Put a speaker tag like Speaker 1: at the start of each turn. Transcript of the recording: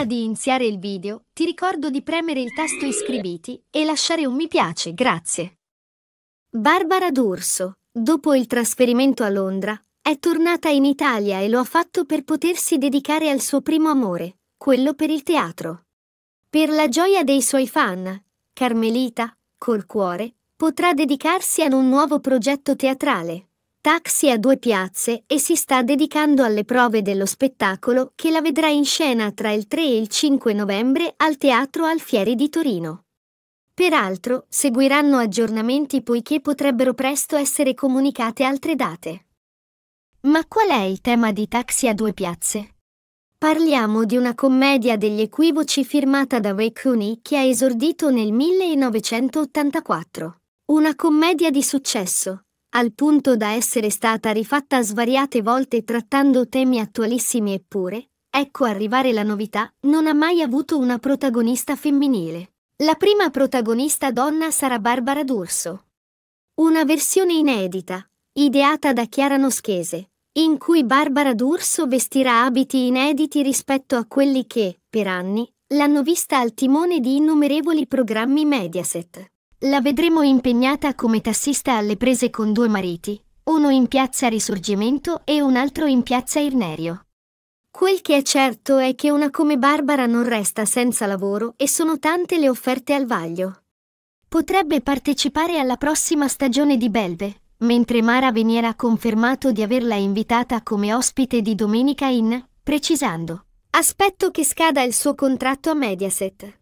Speaker 1: Prima di iniziare il video, ti ricordo di premere il tasto iscriviti e lasciare un mi piace, grazie. Barbara D'Urso, dopo il trasferimento a Londra, è tornata in Italia e lo ha fatto per potersi dedicare al suo primo amore, quello per il teatro. Per la gioia dei suoi fan, Carmelita, col cuore, potrà dedicarsi ad un nuovo progetto teatrale. Taxi a due piazze e si sta dedicando alle prove dello spettacolo che la vedrà in scena tra il 3 e il 5 novembre al Teatro Alfieri di Torino. Peraltro, seguiranno aggiornamenti poiché potrebbero presto essere comunicate altre date. Ma qual è il tema di Taxi a due piazze? Parliamo di una commedia degli equivoci firmata da Ray Cooney che ha esordito nel 1984. Una commedia di successo, al punto da essere stata rifatta svariate volte trattando temi attualissimi eppure, ecco arrivare la novità, non ha mai avuto una protagonista femminile. La prima protagonista donna sarà Barbara D'Urso. Una versione inedita, ideata da Chiara Noschese, in cui Barbara D'Urso vestirà abiti inediti rispetto a quelli che, per anni, l'hanno vista al timone di innumerevoli programmi Mediaset. La vedremo impegnata come tassista alle prese con due mariti, uno in piazza Risorgimento e un altro in piazza Irnerio. Quel che è certo è che una come Barbara non resta senza lavoro e sono tante le offerte al vaglio. Potrebbe partecipare alla prossima stagione di Belve, mentre Mara veniera confermato di averla invitata come ospite di domenica in, precisando. Aspetto che scada il suo contratto a Mediaset.